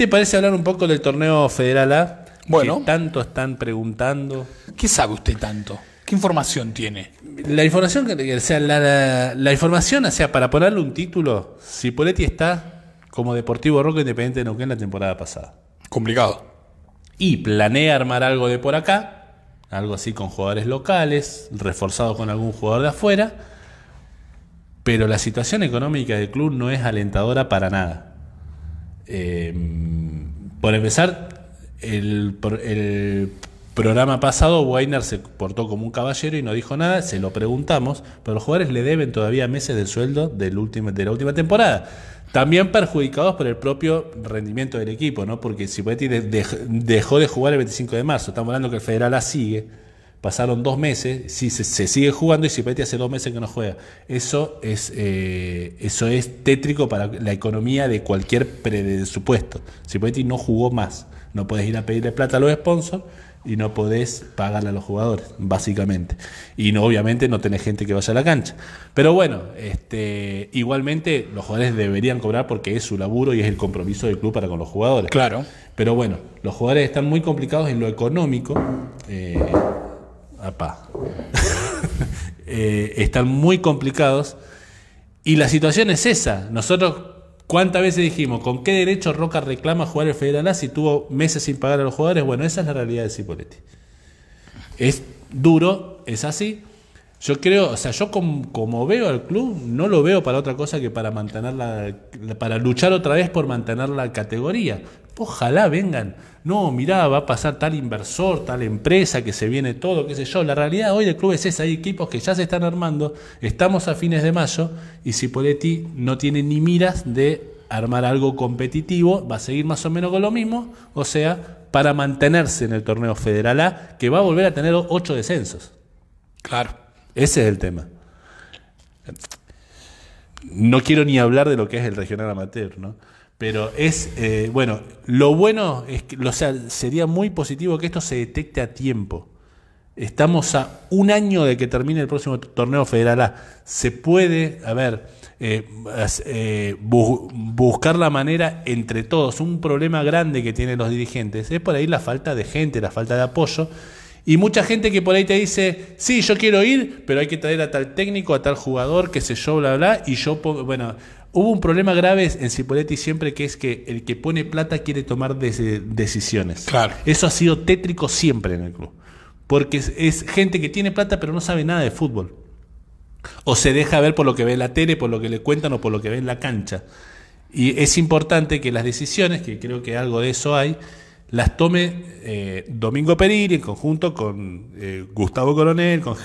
te parece hablar un poco del torneo Federal A? Bueno. tanto están preguntando. ¿Qué sabe usted tanto? ¿Qué información tiene? La información, o sea, la, información, sea, para ponerle un título, Cipoletti está como Deportivo Roca Independiente de en la temporada pasada. Complicado. Y planea armar algo de por acá, algo así con jugadores locales, reforzado con algún jugador de afuera, pero la situación económica del club no es alentadora para nada. Eh, por empezar, el, programa pasado Weiner se portó como un caballero y no dijo nada, se lo preguntamos, pero los jugadores le deben todavía meses del sueldo del último, de la última temporada. También perjudicados por el propio rendimiento del equipo, ¿no? Porque Cipoletti dejó de jugar el 25 de marzo, estamos hablando que el Federal A sigue Pasaron dos meses, si se, sigue jugando y Cipetti hace dos meses que no juega. Eso es, eh, eso es tétrico para la economía de cualquier presupuesto. Cipetti no jugó más. No podés ir a pedirle plata a los sponsors y no podés pagarle a los jugadores, básicamente. Y no, obviamente no tenés gente que vaya a la cancha. Pero bueno, este, igualmente los jugadores deberían cobrar porque es su laburo y es el compromiso del club para con los jugadores. Claro. Pero bueno, los jugadores están muy complicados en lo económico. Eh, Eh, están muy complicados. Y la situación es esa. Nosotros, ¿cuántas veces dijimos con qué derecho Roca reclama jugar el Federal A si tuvo meses sin pagar a los jugadores? Bueno, esa es la realidad de Cipoletti. Es duro, es así, yo creo, o sea, yo como, veo al club, no lo veo para otra cosa que para mantener para luchar otra vez por mantener la categoría. Ojalá vengan, no, mirá, va a pasar tal inversor, tal empresa, que se viene todo, qué sé yo. La realidad hoy del club es esa, hay equipos que ya se están armando, estamos a fines de mayo, y si Poletti no tiene ni miras de armar algo competitivo, va a seguir más o menos con lo mismo, o sea, para mantenerse en el torneo federal A, que va a volver a tener ocho descensos. Claro. Ese es el tema. No quiero ni hablar de lo que es el regional amateur, ¿no? Pero es, eh, bueno, lo bueno es que, sea, sería muy positivo que esto se detecte a tiempo. Estamos a un año de que termine el próximo torneo federal A. Se puede, a ver, eh, eh, buscar la manera entre todos. Un problema grande que tienen los dirigentes es por ahí la falta de gente, la falta de apoyo y mucha gente que por ahí te dice, sí, yo quiero ir, pero hay que traer a tal técnico, a tal jugador, que sé yo, bla, bla. Y yo, bueno, hubo un problema grave en Cipoletti siempre que es que el que pone plata quiere tomar decisiones. Claro. Eso ha sido tétrico siempre en el club. Porque es, es gente que tiene plata pero no sabe nada de fútbol. O se deja ver por lo que ve en la tele, por lo que le cuentan o por lo que ve en la cancha. Y es importante que las decisiones, que creo que algo de eso hay, las tome eh, Domingo perir en conjunto con eh, Gustavo Coronel, con,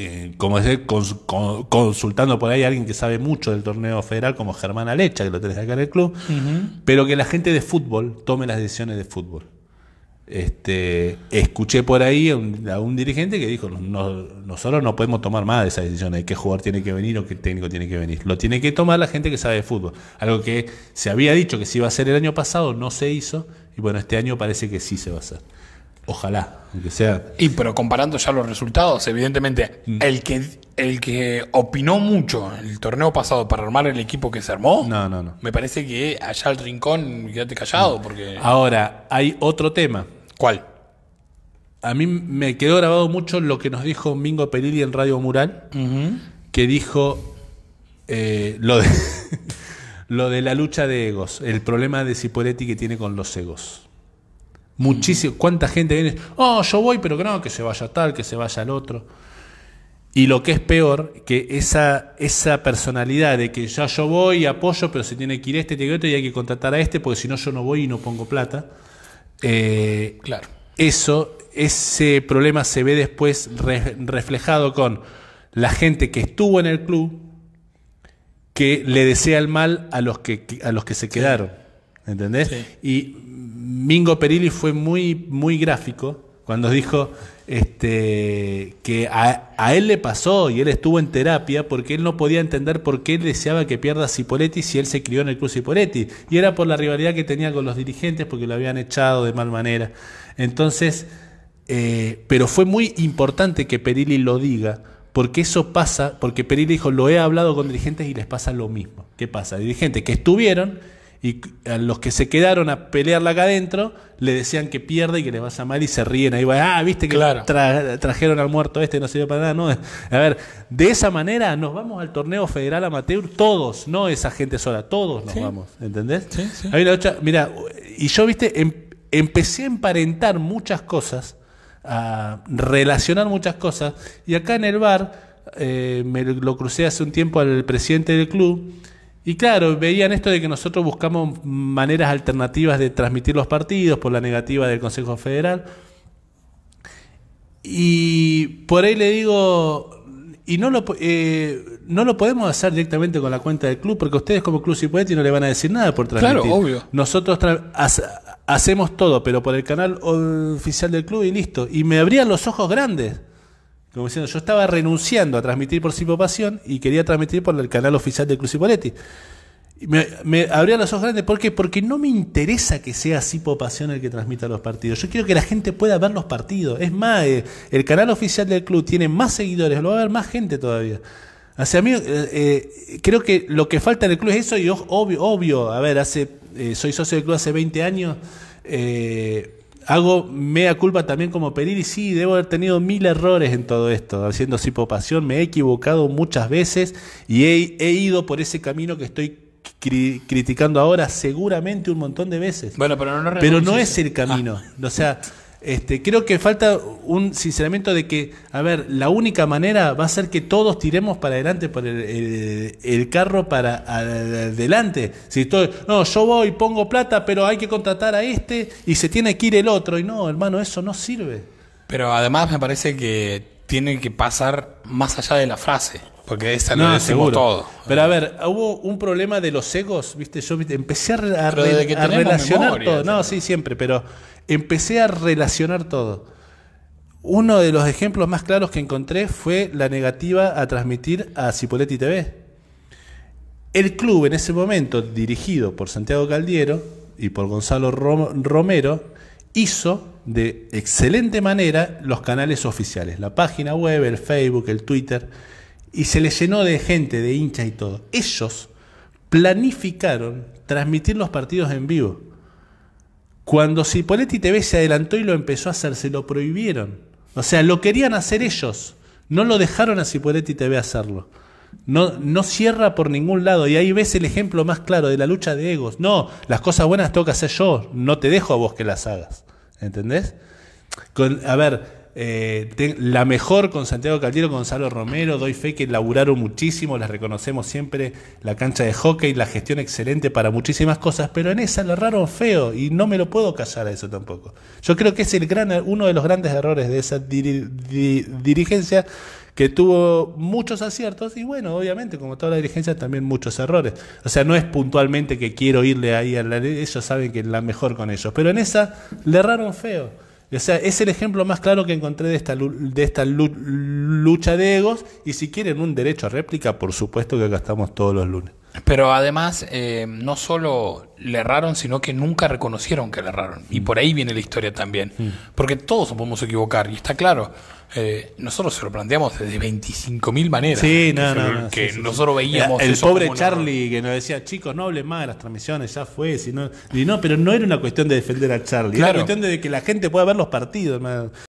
eh, como decir, consultando por ahí a alguien que sabe mucho del torneo federal, como Germán Alecha, que lo tenés acá en el club, pero que la gente de fútbol tome las decisiones de fútbol. Este, escuché por ahí a un, dirigente que dijo, nosotros no podemos tomar más de esa decisión de qué jugador tiene que venir o qué técnico tiene que venir. Lo tiene que tomar la gente que sabe de fútbol. Algo que se había dicho que se iba a hacer el año pasado, no se hizo, y bueno, este año parece que sí se va a hacer. Ojalá, aunque sea. Y pero comparando ya los resultados, evidentemente, mm. el que el que opinó mucho el torneo pasado para armar el equipo que se armó. No, no, no. Me parece que allá al rincón, quédate callado, porque. Ahora, hay otro tema. ¿Cuál? A mí me quedó grabado mucho lo que nos dijo Mingo Perilli en Radio Mural, que dijo eh, lo, de, lo de la lucha de egos, el problema de Cipoletti que tiene con los egos. Muchísimo, cuánta gente viene, oh, yo voy, pero que no, que se vaya tal, que se vaya el otro. Y lo que es peor, que esa, esa personalidad de que ya yo voy y apoyo, pero se tiene que ir este, tiene que otro y hay que contratar a este, porque si no yo no voy y no pongo plata. Eh, claro. Eso, ese problema se ve después reflejado con la gente que estuvo en el club, que le desea el mal a los que, a los que se quedaron. ¿Entendés? Y Mingo Perilli fue muy, muy gráfico cuando dijo este, que a, él le pasó y él estuvo en terapia porque él no podía entender por qué él deseaba que pierda Cipoletti si él se crió en el club Cipoletti. Y era por la rivalidad que tenía con los dirigentes porque lo habían echado de mal manera. Entonces, eh, pero fue muy importante que Perilli lo diga. Porque eso pasa, porque Perilli dijo, lo he hablado con dirigentes y les pasa lo mismo. ¿Qué pasa? Dirigentes que estuvieron y a los que se quedaron a pelearla acá adentro le decían que pierde y que le vas a mal y se ríen. Ahí va, ah, viste que trajeron al muerto este, no sirve para nada. No, a ver, de esa manera nos vamos al torneo federal amateur todos, no esa gente sola, todos nos vamos, ¿entendés? Sí, mira, y yo, viste, em, empecé a emparentar muchas cosas, a relacionar muchas cosas, y acá en el bar eh, me lo crucé hace un tiempo al presidente del club y claro, veían esto de que nosotros buscamos maneras alternativas de transmitir los partidos por la negativa del Consejo Federal. Y por ahí le digo, y no lo, eh, no lo podemos hacer directamente con la cuenta del club, porque ustedes como Club Cipoletti no le van a decir nada por transmitir. Claro, obvio. Nosotros hacemos todo, pero por el canal oficial del club y listo. Y me abrían los ojos grandes. Como diciendo, yo estaba renunciando a transmitir por Cipo Pasión y quería transmitir por el canal oficial de y Me, me abría los ojos grandes. ¿Por qué? Porque no me interesa que sea Sipo Pasión el que transmita los partidos. Yo quiero que la gente pueda ver los partidos. Es más, eh, el canal oficial del club tiene más seguidores, lo va a ver más gente todavía. mí eh, eh, creo que lo que falta en el club es eso y obvio, obvio. A ver, hace soy socio del club hace 20 años. Eh, hago mea culpa también como y sí, debo haber tenido mil errores en todo esto, haciendo pasión me he equivocado muchas veces y he, ido por ese camino que estoy criticando ahora seguramente un montón de veces. Bueno, pero no, es el camino, ah. o sea... Este, creo que falta un sinceramiento de que, a ver, la única manera va a ser que todos tiremos para adelante, por el, carro para adelante. Si estoy, no, yo voy, pongo plata, pero hay que contratar a este y se tiene que ir el otro. Y no, hermano, eso no sirve. Pero además me parece que tiene que pasar más allá de la frase. Porque esa no, es todo. Pero a ver, hubo un problema de los egos, ¿viste? Yo empecé a, relacionar todo. No, sí, siempre, pero empecé a relacionar todo. Uno de los ejemplos más claros que encontré fue la negativa a transmitir a Cipoletti TV. El club en ese momento, dirigido por Santiago Caldiero y por Gonzalo Romero, hizo de excelente manera los canales oficiales, la página web, el Facebook, el Twitter, y se les llenó de gente, de hincha y todo. Ellos planificaron transmitir los partidos en vivo. Cuando Cipoletti TV se adelantó y lo empezó a hacer, se lo prohibieron. O sea, lo querían hacer ellos. No lo dejaron a Cipoletti TV hacerlo. No, no cierra por ningún lado. Y ahí ves el ejemplo más claro de la lucha de egos. No, las cosas buenas toca hacer yo. No te dejo a vos que las hagas. ¿Entendés? Con, a ver, eh, la mejor con Santiago Caldero, Gonzalo Romero, doy fe que laburaron muchísimo, las reconocemos siempre la cancha de hockey, la gestión excelente para muchísimas cosas, pero en esa lo erraron feo y no me lo puedo callar a eso tampoco. Yo creo que es el gran, uno de los grandes errores de esa dirigencia que tuvo muchos aciertos y bueno, obviamente, como toda la dirigencia, también muchos errores. O sea, no es puntualmente que quiero irle ahí a la ellos saben que es la mejor con ellos, pero en esa le erraron feo. O sea, es el ejemplo más claro que encontré de esta, de esta lucha de egos y si quieren un derecho a réplica, por supuesto que acá estamos todos los lunes. Pero además, eh, no solo le erraron, sino que nunca reconocieron que le erraron. Y mm. por ahí viene la historia también. Mm. Porque todos nos podemos equivocar, y está claro. Eh, nosotros se lo planteamos desde 25.000 maneras. Sí, no, no, que nosotros veíamos. el pobre Charlie que nos decía, chicos, no hablen más de las transmisiones, ya fue. Sino, y no, pero no era una cuestión de defender a Charlie, claro. era una cuestión de que la gente pueda ver los partidos.